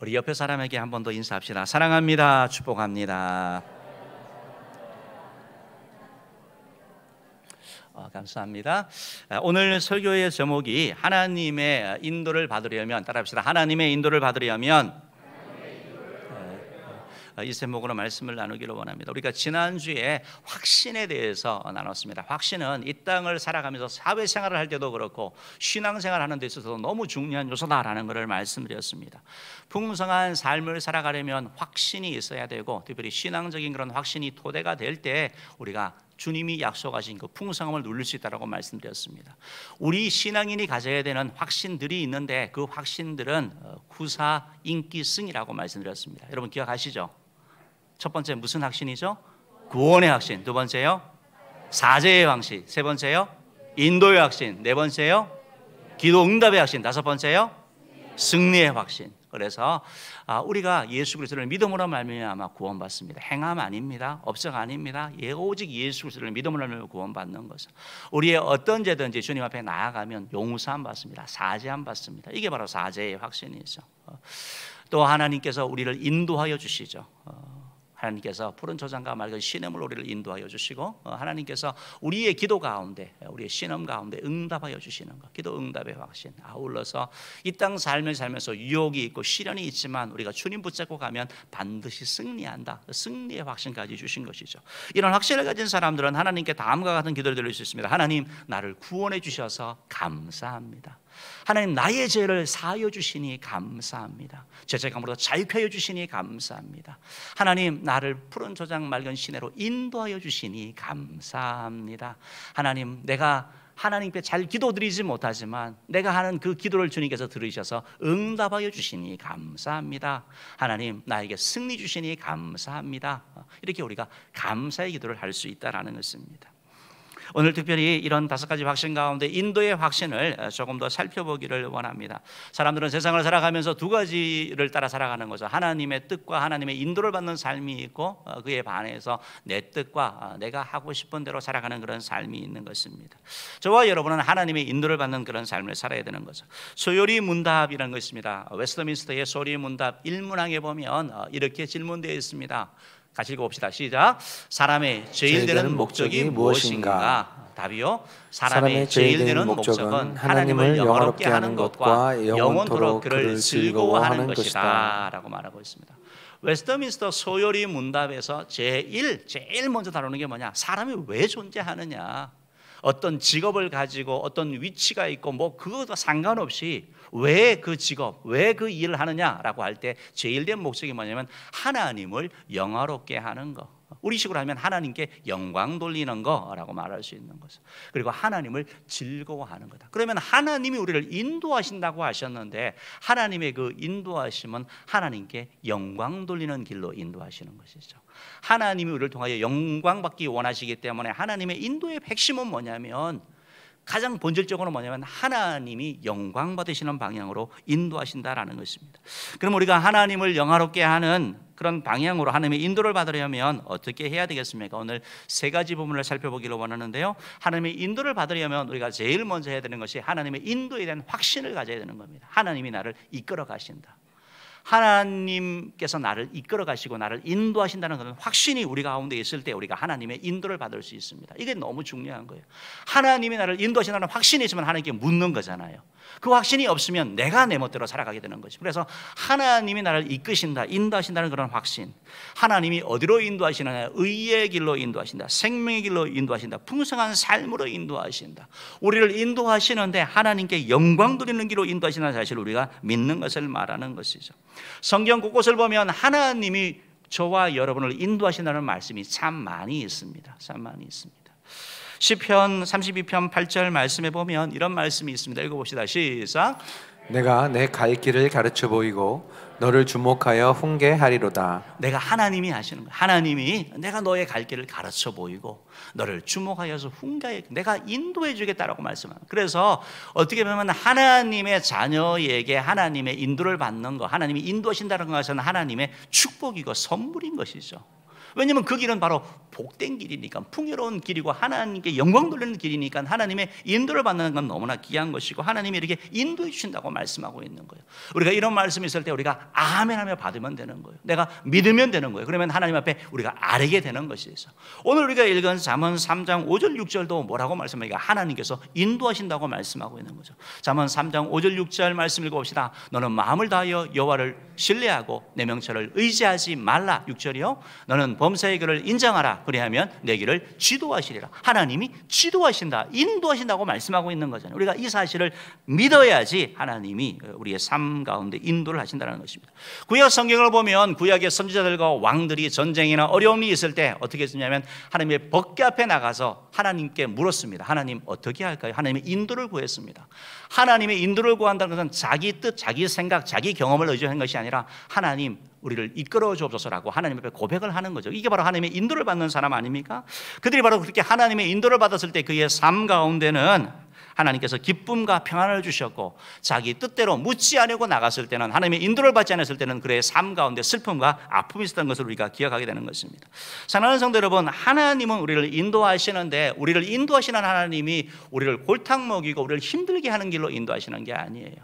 우리 옆에 사람에게 한 번 더 인사합시다. 사랑합니다. 축복합니다. 어, 감사합니다. 어, 오늘 설교의 제목이 하나님의 인도를 받으려면 따라합시다. 하나님의 인도를 받으려면 어, 이 제목으로 말씀을 나누기를 원합니다. 우리가 지난주에 확신에 대해서 나눴습니다. 확신은 이 땅을 살아가면서 사회생활을 할 때도 그렇고 신앙생활 하는 데 있어서도 너무 중요한 요소다라는 것을 말씀드렸습니다. 풍성한 삶을 살아가려면 확신이 있어야 되고 특별히 신앙적인 그런 확신이 토대가 될 때 우리가 주님이 약속하신 그 풍성함을 누릴 수 있다라고 말씀드렸습니다. 우리 신앙인이 가져야 되는 확신들이 있는데 그 확신들은 어, 구사 인기승이라고 말씀드렸습니다. 여러분 기억하시죠? 첫 번째 무슨 확신이죠? 구원의 확신. 두 번째요? 사제의 확신. 세 번째요? 인도의 확신. 네 번째요? 기도 응답의 확신. 다섯 번째요? 승리의 확신. 그래서 아, 우리가 예수 그리스도를 믿음으로 말미암아 구원받습니다. 행함 아닙니다. 업적 아닙니다. 예, 오직 예수 그리스도를 믿음으로 말미암아 구원받는 것은 우리의 어떤 죄든지 주님 앞에 나아가면 용서함 받습니다. 사죄함 받습니다. 이게 바로 사죄의 확신이죠. 어, 또 하나님께서 우리를 인도하여 주시죠. 어, 하나님께서 푸른 초장과 맑은 시냇물 우리를 인도하여 주시고 어, 하나님께서 우리의 기도 가운데 우리의 신음 가운데 응답하여 주시는 것 기도 응답의 확신 아울러서 이 땅 삶을 살면서 유혹이 있고 시련이 있지만 우리가 주님 붙잡고 가면 반드시 승리한다 승리의 확신까지 주신 것이죠 이런 확신을 가진 사람들은 하나님께 다음과 같은 기도를 드릴 수 있습니다 하나님 나를 구원해 주셔서 감사합니다 하나님 나의 죄를 사하여 주시니 감사합니다. 죄책감으로 자유케 하 주시니 감사합니다. 하나님 나를 푸른 조장 맑은 시내로 인도하여 주시니 감사합니다. 하나님 내가 하나님께 잘 기도드리지 못하지만 내가 하는 그 기도를 주님께서 들으셔서 응답하여 주시니 감사합니다. 하나님 나에게 승리 주시니 감사합니다. 이렇게 우리가 감사의 기도를 할 수 있다라는 것입니다. 오늘 특별히 이런 다섯 가지 확신 가운데 인도의 확신을 어, 조금 더 살펴보기를 원합니다. 사람들은 세상을 살아가면서 두 가지를 따라 살아가는 거죠. 하나님의 뜻과 하나님의 인도를 받는 삶이 있고 어, 그에 반해서 내 뜻과 어, 내가 하고 싶은 대로 살아가는 그런 삶이 있는 것입니다. 저와 여러분은 하나님의 인도를 받는 그런 삶을 살아야 되는 거죠. 소요리 문답이라는 것입니다. 웨스트민스터의 소리 문답 일문항에 보면 이렇게 질문되어 있습니다. 같이 읽어봅시다. 시작. 사람의 제일 되는 목적이 무엇인가? 답이요. 사람의 제일 되는 목적은 하나님을 영화롭게 하는 것과 영원토록 그를 즐거워하는 것이다. 라고 말하고 있습니다. 웨스터민스터 소요리 문답에서 제일, 제일 먼저 다루는 게 뭐냐? 사람이 왜 존재하느냐? 어떤 직업을 가지고 어떤 위치가 있고 뭐그것도 상관없이 왜 그 직업, 왜 그 일을 하느냐라고 할 때 제일 된 목적이 뭐냐면 하나님을 영화롭게 하는 거. 우리식으로 하면 하나님께 영광 돌리는 거라고 말할 수 있는 것은 그리고 하나님을 즐거워하는 거다. 그러면 하나님이 우리를 인도하신다고 하셨는데 하나님의 그 인도하심은 하나님께 영광 돌리는 길로 인도하시는 것이죠. 하나님이 우리를 통하여 영광 받기 원하시기 때문에 하나님의 인도의 핵심은 뭐냐면 가장 본질적으로 뭐냐면 하나님이 영광 받으시는 방향으로 인도하신다라는 것입니다. 그럼 우리가 하나님을 영화롭게 하는 그런 방향으로 하나님의 인도를 받으려면 어떻게 해야 되겠습니까? 오늘 세 가지 부분을 살펴보기를 원하는데요. 하나님의 인도를 받으려면 우리가 제일 먼저 해야 되는 것이 하나님의 인도에 대한 확신을 가져야 되는 겁니다. 하나님이 나를 이끌어 가신다. 하나님께서 나를 이끌어 가시고 나를 인도하신다는 것은 확신이 우리 가운데 가 있을 때 우리가 하나님의 인도를 받을 수 있습니다. 이게 너무 중요한 거예요. 하나님이 나를 인도하신다는 확신이 있으면 하나님께 묻는 거잖아요. 그 확신이 없으면 내가 내 멋대로 살아가게 되는 거죠. 그래서 하나님이 나를 이끄신다, 인도하신다는 그런 확신. 하나님이 어디로 인도하시느냐? 의의 길로 인도하신다. 생명의 길로 인도하신다. 풍성한 삶으로 인도하신다. 우리를 인도하시는데 하나님께 영광 드리는 길로 인도하시는 사실을 우리가 믿는 것을 말하는 것이죠. 성경 곳곳을 보면 하나님이 저와 여러분을 인도하신다는 말씀이 참 많이 있습니다. 참 많이 있습니다. 시편 32편 8절 말씀에 보면 이런 말씀이 있습니다. 읽어 봅시다. 시작. 내가 내 갈 길을 가르쳐 보이고 너를 주목하여 훈계하리로다. 내가 하나님이 하시는 거야. 하나님이 내가 너의 갈 길을 가르쳐 보이고 너를 주목하여서 훈계해 내가 인도해 주겠다라고 말씀하는. 그래서 어떻게 보면 하나님의 자녀에게 하나님의 인도를 받는 거, 하나님이 인도하신다는 것은 하나님의 축복이고 선물인 것이죠. 왜냐하면 그 길은 바로 복된 길이니까 풍요로운 길이고 하나님께 영광 돌리는 길이니까 하나님의 인도를 받는 건 너무나 귀한 것이고 하나님이 이렇게 인도해 주신다고 말씀하고 있는 거예요. 우리가 이런 말씀이 있을 때 우리가 아멘하며 받으면 되는 거예요. 내가 믿으면 되는 거예요. 그러면 하나님 앞에 우리가 아뢰게 되는 것이 있어. 오늘 우리가 읽은 잠언 3장 5절 6절도 뭐라고 말씀하니까 하나님께서 인도하신다고 말씀하고 있는 거죠. 잠언 3장 5절 6절 말씀 읽어봅시다. 너는 마음을 다하여 여호와를 신뢰하고 내 명철을 의지하지 말라. 6절이요. 너는 범사의 길을 인정하라. 그리하면 내 길을 지도하시리라. 하나님이 지도하신다. 인도하신다고 말씀하고 있는 거잖아요. 우리가 이 사실을 믿어야지 하나님이 우리의 삶 가운데 인도를 하신다는 것입니다. 구약 성경을 보면 구약의 선지자들과 왕들이 전쟁이나 어려움이 있을 때 어떻게 했냐면 하나님의 법궤 앞에 나가서 하나님께 물었습니다. 하나님 어떻게 할까요? 하나님의 인도를 구했습니다. 하나님의 인도를 구한다는 것은 자기 뜻, 자기 생각, 자기 경험을 의존한 것이 아니라 하나님 우리를 이끌어 주옵소서라고 하나님 앞에 고백을 하는 거죠. 이게 바로 하나님의 인도를 받는 사람 아닙니까? 그들이 바로 그렇게 하나님의 인도를 받았을 때 그의 삶 가운데는 하나님께서 기쁨과 평안을 주셨고 자기 뜻대로 묻지 않으고 나갔을 때는 하나님의 인도를 받지 않았을 때는 그의 삶 가운데 슬픔과 아픔이 있었던 것을 우리가 기억하게 되는 것입니다. 사랑하는 성도 여러분, 하나님은 우리를 인도하시는데 우리를 인도하시는 하나님이 우리를 골탕 먹이고 우리를 힘들게 하는 길로 인도하시는 게 아니에요.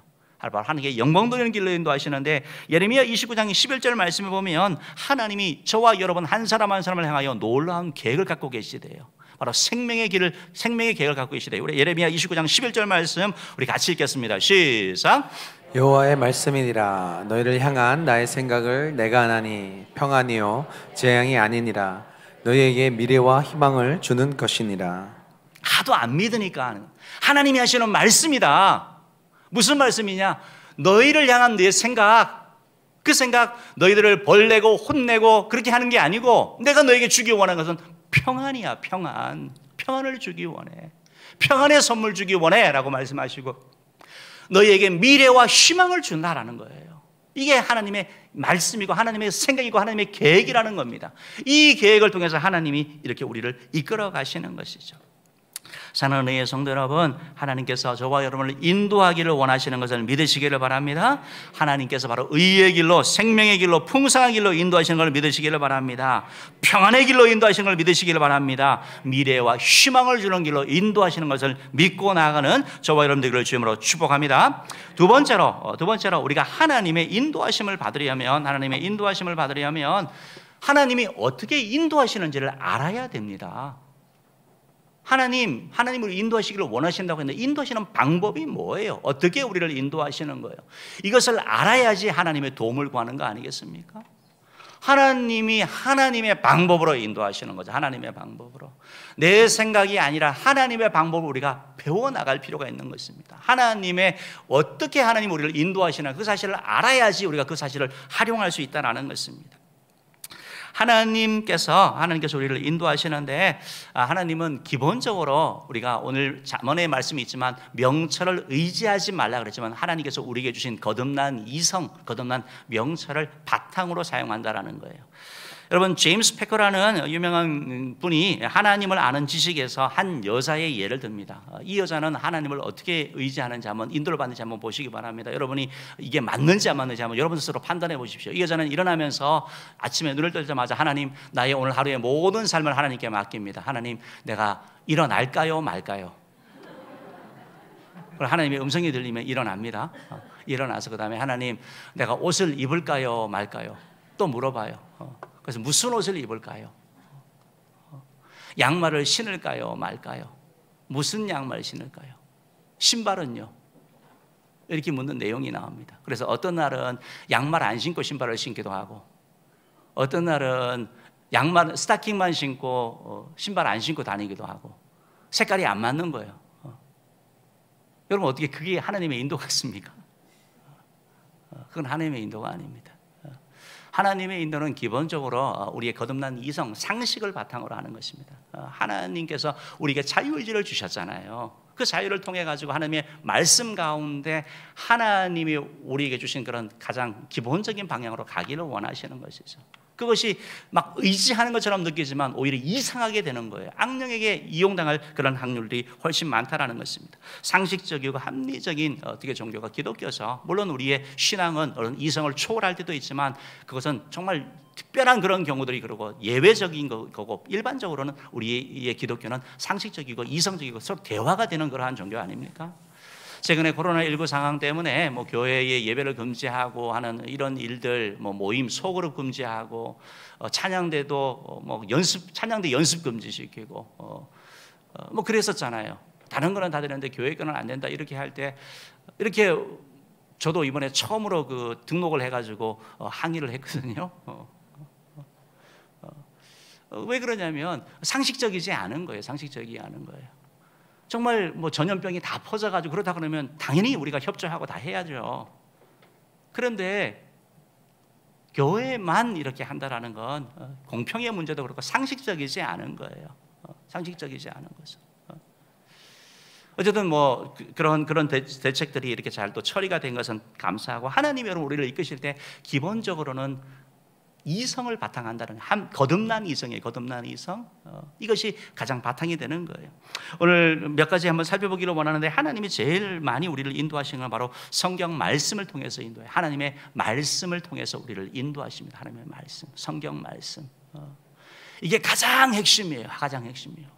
알바를 하는 게 영광 돌리는 길로 인도하시는데 예레미야 29장 11절 말씀을 보면 하나님이 저와 여러분 한 사람 한 사람을 향하여 놀라운 계획을 갖고 계시대요. 바로 생명의 길을 생명의 계획을 갖고 계시대요. 우리 예레미야 29장 11절 말씀 우리 같이 읽겠습니다. 시작. 여호와의 말씀이니라 너희를 향한 나의 생각을 내가 하나니 평안이요 재앙이 아니니라 너희에게 미래와 희망을 주는 것이니라. 하도 안 믿으니까 하나님이 하시는 말씀이다. 무슨 말씀이냐? 너희를 향한 내 생각, 그 생각 너희들을 벌내고 혼내고 그렇게 하는 게 아니고 내가 너에게 주기 원하는 것은 평안이야, 평안. 평안을 주기 원해. 평안의 선물 주기 원해. 라고 말씀하시고 너희에게 미래와 희망을 준다라는 거예요. 이게 하나님의 말씀이고 하나님의 생각이고 하나님의 계획이라는 겁니다. 이 계획을 통해서 하나님이 이렇게 우리를 이끌어 가시는 것이죠. 사랑하는 성도 여러분, 하나님께서 저와 여러분을 인도하기를 원하시는 것을 믿으시기를 바랍니다. 하나님께서 바로 의의 길로, 생명의 길로, 풍성한 길로 인도하시는 걸 믿으시기를 바랍니다. 평안의 길로 인도하시는 걸 믿으시기를 바랍니다. 미래와 희망을 주는 길로 인도하시는 것을 믿고 나아가는 저와 여러분들을 주임으로 축복합니다. 두 번째로, 어, 두 번째로 우리가 하나님의 인도하심을 받으려면, 하나님의 인도하심을 받으려면 하나님이 어떻게 인도하시는지를 알아야 됩니다. 하나님, 하나님을 인도하시기를 원하신다고 했는데 인도하시는 방법이 뭐예요? 어떻게 우리를 인도하시는 거예요? 이것을 알아야지 하나님의 도움을 구하는 거 아니겠습니까? 하나님이 하나님의 방법으로 인도하시는 거죠. 하나님의 방법으로. 내 생각이 아니라 하나님의 방법을 우리가 배워나갈 필요가 있는 것입니다. 하나님의 어떻게 하나님 우리를 인도하시나 그 사실을 알아야지 우리가 그 사실을 활용할 수 있다는 것입니다. 하나님께서 하나님께서 우리를 인도하시는데 아, 하나님은 기본적으로 우리가 오늘 자문의 말씀이 있지만 명철을 의지하지 말라 그랬지만 하나님께서 우리에게 주신 거듭난 이성, 거듭난 명철을 바탕으로 사용한다라는 거예요. 여러분 제임스 패커라는 유명한 분이 하나님을 아는 지식에서 한 여자의 예를 듭니다. 어, 이 여자는 하나님을 어떻게 의지하는지 한번 인도를 받는지 한번 보시기 바랍니다. 여러분이 이게 맞는지 안 맞는지 한번 여러분 스스로 판단해 보십시오. 이 여자는 일어나면서 아침에 눈을 뜨자마자 하나님 나의 오늘 하루의 모든 삶을 하나님께 맡깁니다. 하나님 내가 일어날까요 말까요? 하나님의 음성이 들리면 일어납니다. 어, 일어나서 그 다음에 하나님 내가 옷을 입을까요 말까요? 또 물어봐요. 어, 그래서 무슨 옷을 입을까요? 양말을 신을까요? 말까요? 무슨 양말 신을까요? 신발은요? 이렇게 묻는 내용이 나옵니다. 그래서 어떤 날은 양말 안 신고 신발을 신기도 하고, 어떤 날은 양말, 스타킹만 신고 어, 신발 안 신고 다니기도 하고, 색깔이 안 맞는 거예요. 어. 여러분, 어떻게 그게 하나님의 인도 같습니까? 어, 그건 하나님의 인도가 아닙니다. 하나님의 인도는 기본적으로 어, 우리의 거듭난 이성, 상식을 바탕으로 하는 것입니다. 어, 하나님께서 우리에게 자유의지를 주셨잖아요. 그 자유를 통해 가지고 하나님의 말씀 가운데 하나님이 우리에게 주신 그런 가장 기본적인 방향으로 가기를 원하시는 것이죠. 그것이 막 의지하는 것처럼 느끼지만 오히려 이상하게 되는 거예요. 악령에게 이용당할 그런 확률이 훨씬 많다라는 것입니다. 상식적이고 합리적인 어떻게 종교가 기독교죠. 물론 우리의 신앙은 어떤 이성을 초월할 때도 있지만 그것은 정말 특별한 그런 경우들이 그러고 예외적인 거고 일반적으로는 우리의 기독교는 상식적이고 이성적이고 서로 대화가 되는 그러한 종교 아닙니까? 최근에 코로나19 상황 때문에 뭐교회의 예배를 금지하고 하는 이런 일들 뭐 모임 소그룹 금지하고 어, 찬양대도 뭐 연습 찬양대 연습 금지시키고 어, 어, 뭐 그랬었잖아요. 다른 거는 다 되는데 교회 거는 안 된다 이렇게 할 때 이렇게 저도 이번에 처음으로 그 등록을 해가지고 어, 항의를 했거든요. 어, 어, 왜 그러냐면 상식적이지 않은 거예요. 상식적이지 않은 거예요. 정말 뭐 전염병이 다 퍼져가지고 그렇다 그러면 당연히 우리가 협조하고 다 해야죠. 그런데 교회만 이렇게 한다라는 건 어, 공평의 문제도 그렇고 상식적이지 않은 거예요. 어, 상식적이지 않은 거죠. 어. 어쨌든 뭐 그, 그런 그런 대책들이 이렇게 잘 또 처리가 된 것은 감사하고 하나님 여러분 우리를 이끄실 때 기본적으로는 이성을 바탕한다는 한 거듭난 이성의 거듭난 이성 어, 이것이 가장 바탕이 되는 거예요. 오늘 몇 가지 한번 살펴보기로 원하는데 하나님이 제일 많이 우리를 인도하시는 건 바로 성경 말씀을 통해서 인도해 하나님의 말씀을 통해서 우리를 인도하십니다. 하나님의 말씀, 성경 말씀 어, 이게 가장 핵심이에요. 가장 핵심이에요.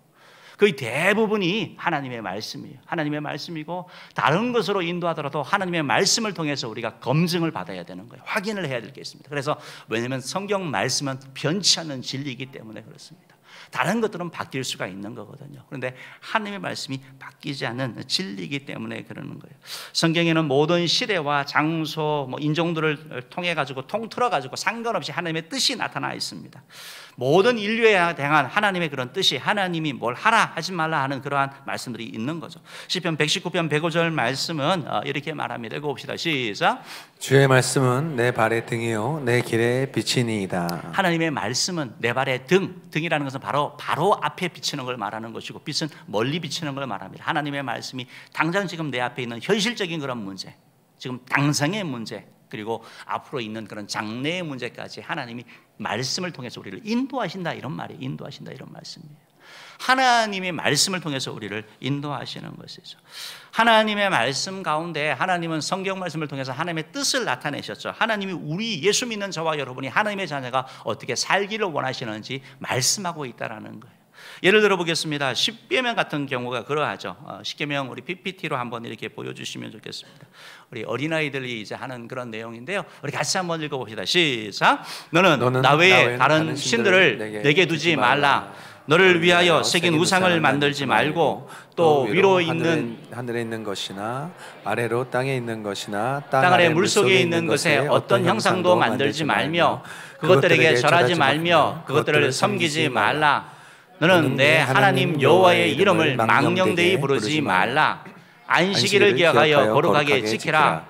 거의 대부분이 하나님의 말씀이에요. 하나님의 말씀이고 다른 것으로 인도하더라도 하나님의 말씀을 통해서 우리가 검증을 받아야 되는 거예요. 확인을 해야 될 게 있습니다. 그래서 왜냐하면 성경 말씀은 변치 않는 진리이기 때문에 그렇습니다. 다른 것들은 바뀔 수가 있는 거거든요. 그런데 하나님의 말씀이 바뀌지 않는 진리이기 때문에 그러는 거예요. 성경에는 모든 시대와 장소, 뭐 인종들을 통해 가지고 통틀어 가지고 상관없이 하나님의 뜻이 나타나 있습니다. 모든 인류에 대한 하나님의 그런 뜻이 하나님이 뭘 하라 하지 말라 하는 그러한 말씀들이 있는 거죠. 시편 119편 105절 말씀은 어, 이렇게 말합니다. 읽어 봅시다. 시작. 주의 말씀은 내 발의 등이요 내 길의 빛이니이다. 하나님의 말씀은 내 발의 등, 등이라는 것은 바로 바로 앞에 비치는 걸 말하는 것이고 빛은 멀리 비치는 걸 말합니다. 하나님의 말씀이 당장 지금 내 앞에 있는 현실적인 그런 문제, 지금 당장의 문제, 그리고 앞으로 있는 그런 장래의 문제까지 하나님이 말씀을 통해서 우리를 인도하신다 이런 말이 인도하신다 이런 말씀이에요. 하나님의 말씀을 통해서 우리를 인도하시는 것이죠. 하나님의 말씀 가운데 하나님은 성경 말씀을 통해서 하나님의 뜻을 나타내셨죠. 하나님이 우리 예수 믿는 저와 여러분이 하나님의 자녀가 어떻게 살기를 원하시는지 말씀하고 있다라는 거예요. 예를 들어 보겠습니다. 1계명 같은 경우가 그러하죠. 1계명 어, 우리 PPT로 한번 이렇게 보여주시면 좋겠습니다. 우리 어린아이들이 이제 하는 그런 내용인데요. 우리 같이 한번 읽어봅시다. 시작. 너는, 너는 나 외에 다른, 다른 신들을 내게, 내게 두지 말라. 너를 위하여 새긴 우상을 만들지 말고 또 위로 있는 하늘에, 있는 것이나 아래로 땅에 있는 것이나 땅 아래 물속에 있는 것에 어떤 형상도 만들지 말며 그것들에게 절하지 말며 그것들을 섬기지 말라 너는 내 하나님 여호와의 이름을 망령되이 부르지 말라. 안식일을 기억하여 거룩하게 지키라.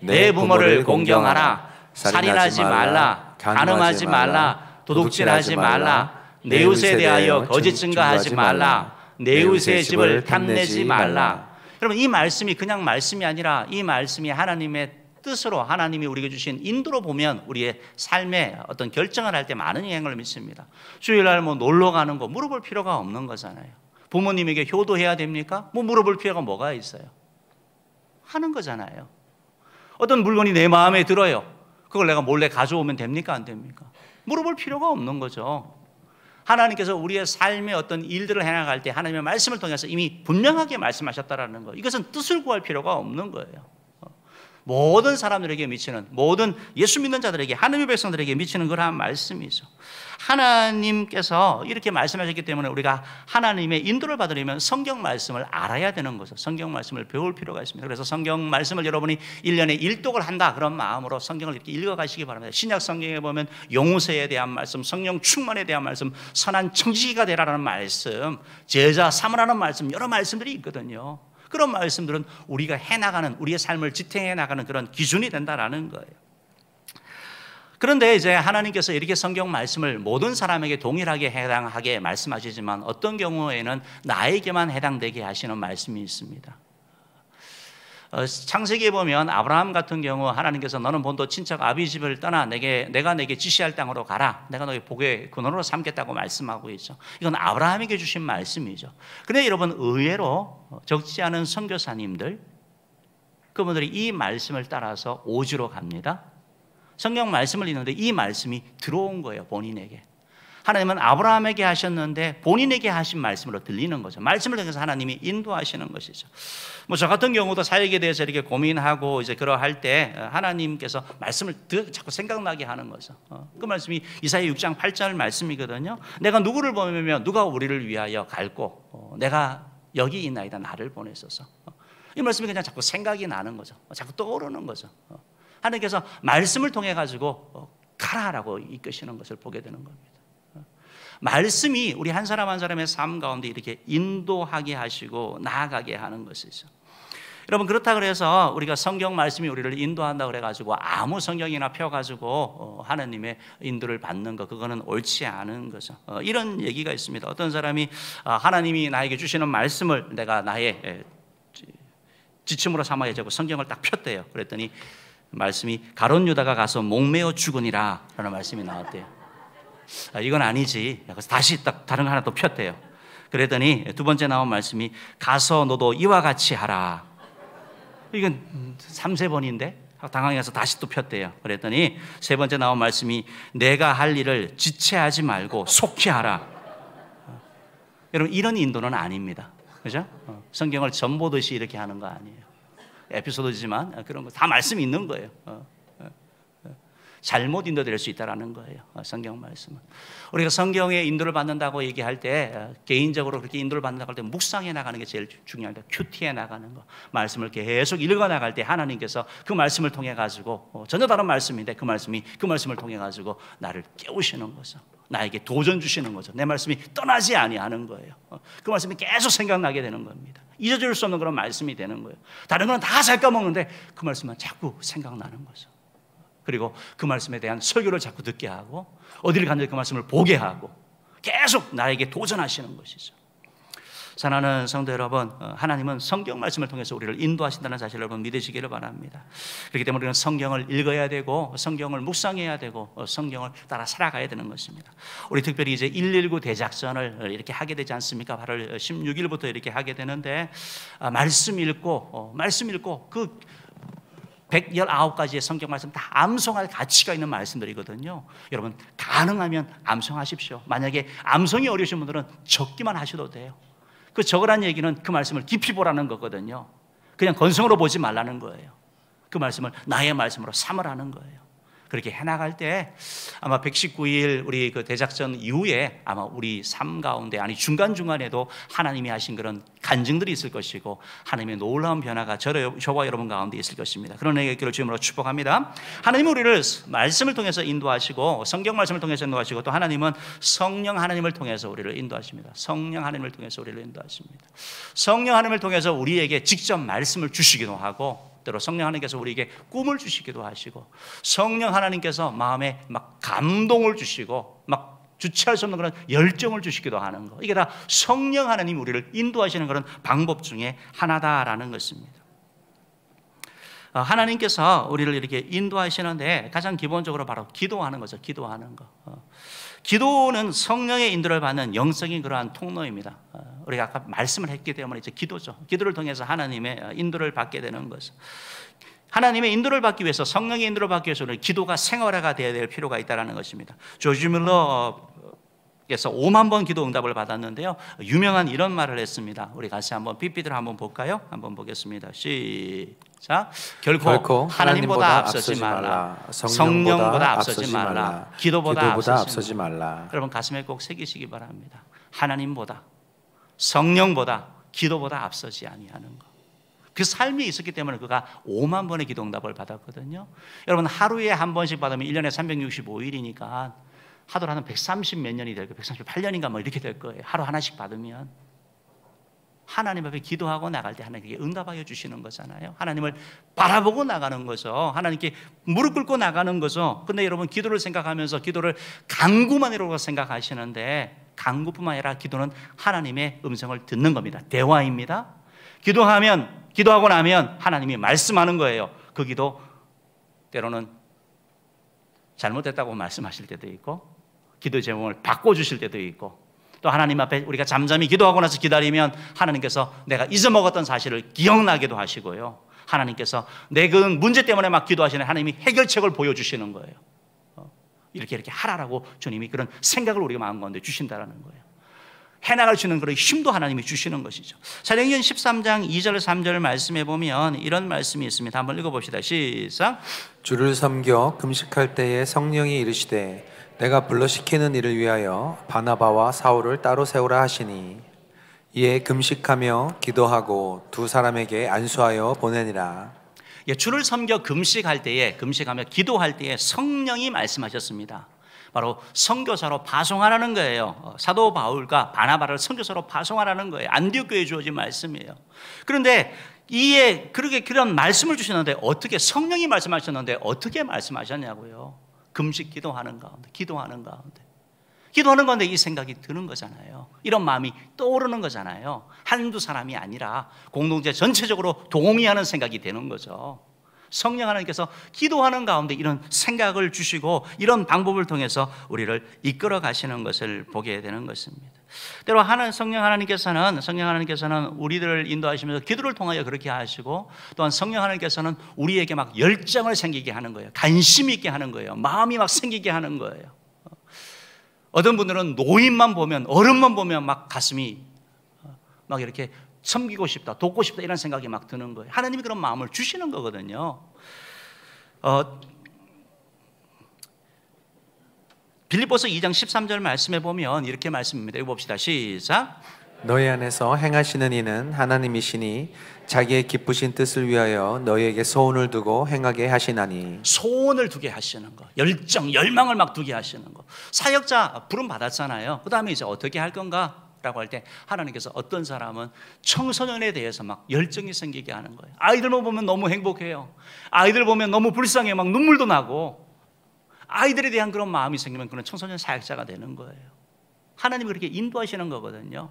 내 부모를 공경하라. 살인하지 말라. 간음하지 말라. 도둑질하지 말라. 내웃에 대하여 거짓 증거하지 말라. 내웃의 집을 탐내지 말라. 여러분 이 말씀이 그냥 말씀이 아니라 이 말씀이 하나님의 뜻으로 하나님이 우리에게 주신 인도로 보면 우리의 삶에 어떤 결정을 할 때 많은 영향을 미칩니다. 주일날 뭐 놀러 가는 거 물어볼 필요가 없는 거잖아요. 부모님에게 효도해야 됩니까? 뭐 물어볼 필요가 뭐가 있어요? 하는 거잖아요. 어떤 물건이 내 마음에 들어요. 그걸 내가 몰래 가져오면 됩니까? 안 됩니까? 물어볼 필요가 없는 거죠. 하나님께서 우리의 삶의 어떤 일들을 해나갈 때 하나님의 말씀을 통해서 이미 분명하게 말씀하셨다라는 거. 이것은 뜻을 구할 필요가 없는 거예요. 모든 사람들에게 미치는 모든 예수 믿는 자들에게 하나님의 백성들에게 미치는 그러한 말씀이죠. 하나님께서 이렇게 말씀하셨기 때문에 우리가 하나님의 인도를 받으려면 성경 말씀을 알아야 되는 거죠. 성경 말씀을 배울 필요가 있습니다. 그래서 성경 말씀을 여러분이 1년에 1독을 한다 그런 마음으로 성경을 이렇게 읽어 가시기 바랍니다. 신약 성경에 보면 용서에 대한 말씀, 성령 충만에 대한 말씀, 선한 청지기가 되라라는 말씀, 제자 삼으라는 말씀 여러 말씀들이 있거든요. 그런 말씀들은 우리가 해나가는 우리의 삶을 지탱해 나가는 그런 기준이 된다라는 거예요. 그런데 이제 하나님께서 이렇게 성경 말씀을 모든 사람에게 동일하게 해당하게 말씀하시지만 어떤 경우에는 나에게만 해당되게 하시는 말씀이 있습니다. 어, 창세기에 보면 아브라함 같은 경우 하나님께서 너는 본토 친척 아비집을 떠나 내게 내가 내게 지시할 땅으로 가라. 내가 너의 복의 근원으로 삼겠다고 말씀하고 있죠. 이건 아브라함에게 주신 말씀이죠. 근데 여러분 의외로 적지 않은 선교사님들 그분들이 이 말씀을 따라서 오지로 갑니다. 성경 말씀을 읽는데 이 말씀이 들어온 거예요, 본인에게. 하나님은 아브라함에게 하셨는데 본인에게 하신 말씀으로 들리는 거죠. 말씀을 통해서 하나님이 인도하시는 것이죠. 뭐 저 같은 경우도 사역에 대해서 이렇게 고민하고 이제 그러할 때 어, 하나님께서 말씀을 드, 자꾸 생각나게 하는 거죠. 어, 그 말씀이 이사야 6장 8절 말씀이거든요. 내가 누구를 보내면 누가 우리를 위하여 갈고 어, 내가 여기 있나이다 나를 보내소서. 이 말씀이 그냥 자꾸 생각이 나는 거죠. 자꾸 떠오르는 거죠. 하나님께서 말씀을 통해 가지고 가라라고 이끄시는 것을 보게 되는 겁니다. 말씀이 우리 한 사람 한 사람의 삶 가운데 이렇게 인도하게 하시고 나아가게 하는 것이죠. 여러분 그렇다 그래서 우리가 성경 말씀이 우리를 인도한다 그래 가지고 아무 성경이나 펴 가지고 어, 하나님의 인도를 받는 거 그거는 옳지 않은 거죠. 어, 이런 얘기가 있습니다. 어떤 사람이 아, 하나님이 나에게 주시는 말씀을 내가 나의 지침으로 삼아 야자고 그 성경을 딱 폈대요. 그랬더니 말씀이 가론 유다가 가서 목매어 죽으니라라는 말씀이 나왔대요. 아, 이건 아니지. 그래서 다시 딱 다른 하나 더 폈대요. 그랬더니 두 번째 나온 말씀이 가서 너도 이와 같이 하라. 이건 3세 번인데 당황해서 다시 또 폈대요. 그랬더니 세 번째 나온 말씀이 내가 할 일을 지체하지 말고 속히 하라. 여러분 이런 인도는 아닙니다. 그죠? 어, 성경을 전보듯이 이렇게 하는 거 아니에요. 에피소드지만 그런 거 다 말씀이 있는 거예요. 어. 잘못 인도될 수 있다라는 거예요. 어, 성경 말씀은 우리가 성경의 인도를 받는다고 얘기할 때 어, 개인적으로 그렇게 인도를 받는다고 할 때 묵상해 나가는 게 제일 중요합니다. 큐티해 나가는 거 말씀을 계속 읽어 나갈 때 하나님께서 그 말씀을 통해 가지고 어, 전혀 다른 말씀인데 그 말씀이 그 말씀을 통해 가지고 나를 깨우시는 거죠. 나에게 도전 주시는 거죠. 내 말씀이 떠나지 아니하는 거예요. 그 말씀이 계속 생각나게 되는 겁니다. 잊어줄 수 없는 그런 말씀이 되는 거예요. 다른 건 다 잘 까먹는데 그 말씀만 자꾸 생각나는 거죠. 그리고 그 말씀에 대한 설교를 자꾸 듣게 하고 어디를 가는지그 말씀을 보게 하고 계속 나에게 도전하시는 것이죠. 사랑하는 성도 여러분, 어, 하나님은 성경 말씀을 통해서 우리를 인도하신다는 사실을 여러분 믿으시기를 바랍니다. 그렇기 때문에 우리는 성경을 읽어야 되고, 성경을 묵상해야 되고, 어, 성경을 따라 살아가야 되는 것입니다. 우리 특별히 이제 119 대작전을 어, 이렇게 하게 되지 않습니까? 8월 16일부터 이렇게 하게 되는데, 아, 말씀 읽고, 말씀 읽고, 그 119가지의 성경 말씀 다 암송할 가치가 있는 말씀들이거든요. 여러분, 가능하면 암송하십시오. 만약에 암송이 어려우신 분들은 적기만 하셔도 돼요. 그 적으란 얘기는 그 말씀을 깊이 보라는 거거든요. 그냥 건성으로 보지 말라는 거예요. 그 말씀을 나의 말씀으로 삼으라는 거예요. 그렇게 해나갈 때 아마 119일 우리 그 대작전 이후에 아마 우리 삶 가운데 아니 중간중간에도 하나님이 하신 그런 간증들이 있을 것이고 하나님의 놀라운 변화가 저와 러 여러분 가운데 있을 것입니다. 그런 얘기를 주님으로 축복합니다. 하나님은 우리를 말씀을 통해서 인도하시고 성경 말씀을 통해서 인도하시고 또 하나님은 성령 하나님을 통해서 우리를 인도하십니다. 성령 하나님을 통해서 우리를 인도하십니다. 성령 하나님을 통해서 우리에게 직접 말씀을 주시기도 하고 때로 성령 하나님께서 우리에게 꿈을 주시기도 하시고 성령 하나님께서 마음에 막 감동을 주시고 막 주체할 수 없는 그런 열정을 주시기도 하는 거. 이게 다 성령 하나님 우리를 인도하시는 그런 방법 중에 하나다라는 것입니다. 어, 하나님께서 우리를 이렇게 인도하시는데 가장 기본적으로 바로 기도하는 거죠. 기도하는 거. 어. 기도는 성령의 인도를 받는 영성인 그러한 통로입니다. 어, 우리가 아까 말씀을 했기 때문에 이제 기도죠. 기도를 통해서 하나님의 어, 인도를 받게 되는 것 하나님의 인도를 받기 위해서 성령의 인도를 받기 위해서는 기도가 생활화가 되어야 될 필요가 있다는 것입니다. 조지 밀러 그서 5만 번 기도 응답을 받았는데요. 유명한 이런 말을 했습니다. 우리 같이 한번 삐삐들 한번 볼까요? 한번 보겠습니다. 시작. 자, 결코, 결코 하나님보다, 하나님보다 앞서지 말라. 성령보다, 성령보다 앞서지 말라. 기도보다, 기도보다 앞서지 말라. 여러분 가슴에 꼭 새기시기 바랍니다. 하나님보다 성령보다 기도보다 앞서지 아니하는 것. 그 삶이 있었기 때문에 그가 5만 번의 기도 응답을 받았거든요. 여러분 하루에 한 번씩 받으면 1년에 365일이니까 하도라130몇 년이 될 거예요. 138년인가 뭐 이렇게 될 거예요. 하루 하나씩 받으면 하나님 앞에 기도하고 나갈 때 하나님께 응답하여 주시는 거잖아요. 하나님을 바라보고 나가는 거죠. 하나님께 무릎 꿇고 나가는 거죠. 근데 여러분 기도를 생각하면서 기도를 강구만이라고 생각하시는데 강구뿐만 아니라 기도는 하나님의 음성을 듣는 겁니다. 대화입니다. 기도하면 기도하고 나면 하나님이 말씀하는 거예요. 그 기도 때로는 잘못됐다고 말씀하실 때도 있고 기도 제목을 바꿔 주실 때도 있고 또 하나님 앞에 우리가 잠잠히 기도하고 나서 기다리면 하나님께서 내가 잊어먹었던 사실을 기억나기도 하시고요. 하나님께서 내 그 문제 때문에 막 기도하시는 하나님이 해결책을 보여주시는 거예요. 어, 이렇게 이렇게 하라라고 주님이 그런 생각을 우리가 마음 가운데 주신다라는 거예요. 해나갈 수 있는 그런 힘도 하나님이 주시는 것이죠. 사도전 13장 2절 3절을 말씀해 보면 이런 말씀이 있습니다. 한번 읽어 봅시다. 시작. 주를 섬겨 금식할 때에 성령이 이르시되 내가 불러시키는 일을 위하여 바나바와 사울을 따로 세우라 하시니 이에 금식하며 기도하고 두 사람에게 안수하여 보내니라. 예, 주를 섬겨 금식할 때에 금식하며 기도할 때에 성령이 말씀하셨습니다. 바로 선교사로 파송하라는 거예요. 어, 사도 바울과 바나바를 선교사로 파송하라는 거예요. 안디옥 교회에 주어진 말씀이에요. 그런데 이에 그렇게 그런 말씀을 주셨는데 어떻게 성령이 말씀하셨는데 어떻게 말씀하셨냐고요. 금식 기도하는 가운데, 기도하는 가운데. 기도하는 가운데 이 생각이 드는 거잖아요. 이런 마음이 떠오르는 거잖아요. 한두 사람이 아니라 공동체 전체적으로 동의하는 생각이 되는 거죠. 성령 하나님께서 기도하는 가운데 이런 생각을 주시고 이런 방법을 통해서 우리를 이끌어 가시는 것을 보게 되는 것입니다. 때로 하나 성령 하나님께서는 성령 하나님께서는 우리들을 인도하시면서 기도를 통하여 그렇게 하시고 또한 성령 하나님께서는 우리에게 막 열정을 생기게 하는 거예요. 관심 있게 하는 거예요. 마음이 막 생기게 하는 거예요. 어떤 분들은 노인만 보면 어른만 보면 막 가슴이 막 이렇게 섬기고 싶다, 돕고 싶다 이런 생각이 막 드는 거예요. 하나님이 그런 마음을 주시는 거거든요. 어, 빌립보서 2장 13절 말씀해 보면 이렇게 말씀입니다. 읽어봅시다. 시작. 너희 안에서 행하시는 이는 하나님이시니 자기의 기쁘신 뜻을 위하여 너희에게 소원을 두고 행하게 하시나니 소원을 두게 하시는 거 열정 열망을 막 두게 하시는 거 사역자 부름 받았잖아요 그 다음에 이제 어떻게 할 건가 라고 할 때 하나님께서 어떤 사람은 청소년에 대해서 막 열정이 생기게 하는 거예요. 아이들만 보면 너무 행복해요. 아이들 보면 너무 불쌍해. 막 눈물도 나고. 아이들에 대한 그런 마음이 생기면 그런 청소년 사역자가 되는 거예요. 하나님이 그렇게 인도하시는 거거든요.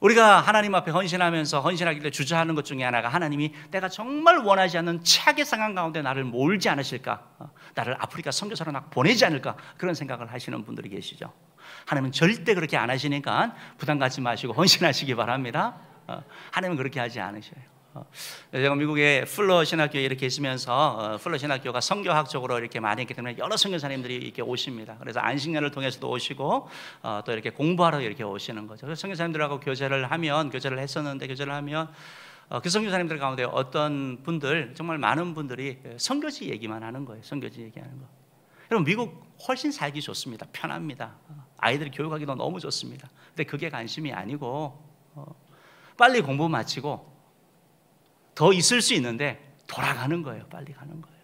우리가 하나님 앞에 헌신하면서 헌신하기를 주저하는 것 중에 하나가 하나님이 내가 정말 원하지 않는 최악 상황 가운데 나를 몰지 않으실까? 나를 아프리카 선교사로 보내지 않을까? 그런 생각을 하시는 분들이 계시죠. 하나님은 절대 그렇게 안 하시니까 부담 갖지 마시고 헌신하시기 바랍니다. 어, 하나님은 그렇게 하지 않으셔요. 어, 제가 미국의 플러 신학교에 이렇게 있으면서 어, 플러 신학교가 성교학적으로 이렇게 많이 있기 때문에 여러 성교사님들이 이렇게 오십니다. 그래서 안식년을 통해서도 오시고 또 이렇게 공부하러 이렇게 오시는 거죠. 그래서 성교사님들하고 교제를 하면 교제를 했었는데 교제를 하면 그 성교사님들 가운데 어떤 분들 정말 많은 분들이 성교지 얘기만 하는 거예요. 성교지 얘기하는 거. 여러분 미국 훨씬 살기 좋습니다. 편합니다. 아이들 교육하기도 너무 좋습니다. 근데 그게 관심이 아니고 어, 빨리 공부 마치고 더 있을 수 있는데 돌아가는 거예요. 빨리 가는 거예요.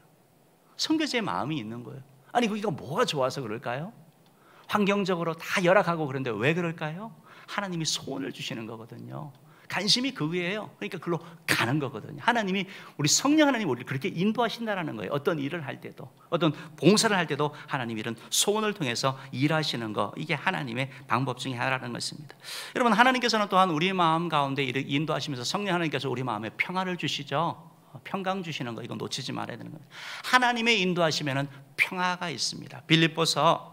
성교제의 마음이 있는 거예요. 아니 거기가 뭐가 좋아서 그럴까요? 환경적으로 다 열악하고 그런데 왜 그럴까요? 하나님이 소원을 주시는 거거든요. 관심이 그 위에요. 그러니까 그로 가는 거거든요. 하나님이 우리 성령 하나님 우리를 그렇게 인도하신다라는 거예요. 어떤 일을 할 때도, 어떤 봉사를 할 때도 하나님 이런 소원을 통해서 일하시는 거 이게 하나님의 방법 중에 하나라는 것입니다. 여러분 하나님께서는 또한 우리 마음 가운데 이를 인도하시면서 성령 하나님께서 우리 마음에 평화를 주시죠. 평강 주시는 거 이거 놓치지 말아야 되는 겁니다. 하나님의 인도하시면은 평화가 있습니다. 빌립보서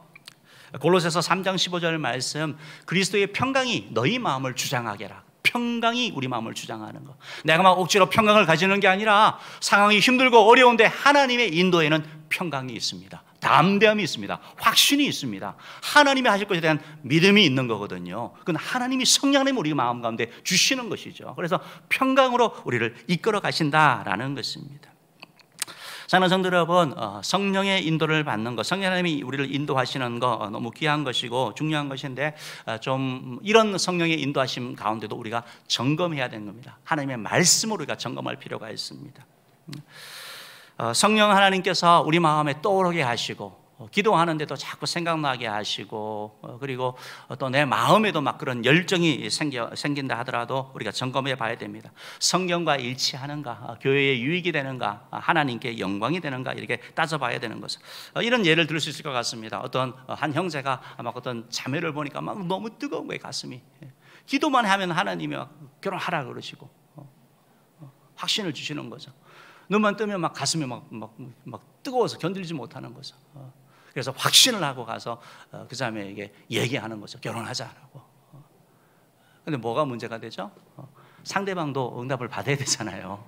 골로새서 3장 15절 말씀 그리스도의 평강이 너희 마음을 주장하게라. 평강이 우리 마음을 주장하는 것. 내가 막 억지로 평강을 가지는 게 아니라 상황이 힘들고 어려운데 하나님의 인도에는 평강이 있습니다. 담대함이 있습니다. 확신이 있습니다. 하나님이 하실 것에 대한 믿음이 있는 거거든요. 그건 하나님이 성령님 우리 마음 가운데 주시는 것이죠. 그래서 평강으로 우리를 이끌어 가신다라는 것입니다. 사랑하는 성도 여러분, 어, 성령의 인도를 받는 것, 성령 님이 우리를 인도하시는 거 어, 너무 귀한 것이고 중요한 것인데 어, 좀 이런 성령의 인도하심 가운데도 우리가 점검해야 되는 겁니다. 하나님의 말씀으로 우리가 점검할 필요가 있습니다. 음. 성령 하나님께서 우리 마음에 떠오르게 하시고 어, 기도하는데도 자꾸 생각나게 하시고 어, 그리고 어, 또내 마음에도 막 그런 열정이 생겨, 생긴다 하더라도 우리가 점검해 봐야 됩니다. 성경과 일치하는가, 교회에 유익이 되는가, 하나님께 영광이 되는가 이렇게 따져봐야 되는 것 이런 예를 들을 수 있을 것 같습니다. 어떤 한 형제가 막 어떤 자매를 보니까 막 너무 뜨거운 거예요 가슴이. 예. 기도만 하면 하나님이 결혼하라 그러시고 확신을 주시는 거죠. 눈만 뜨면 막 가슴이 막, 막, 막 뜨거워서 견딜지 못하는 거죠. 그래서 확신을 하고 가서 어, 그 자매에게 얘기하는 거죠. 결혼하자라고. 근데 뭐가 문제가 되죠? 어, 상대방도 응답을 받아야 되잖아요.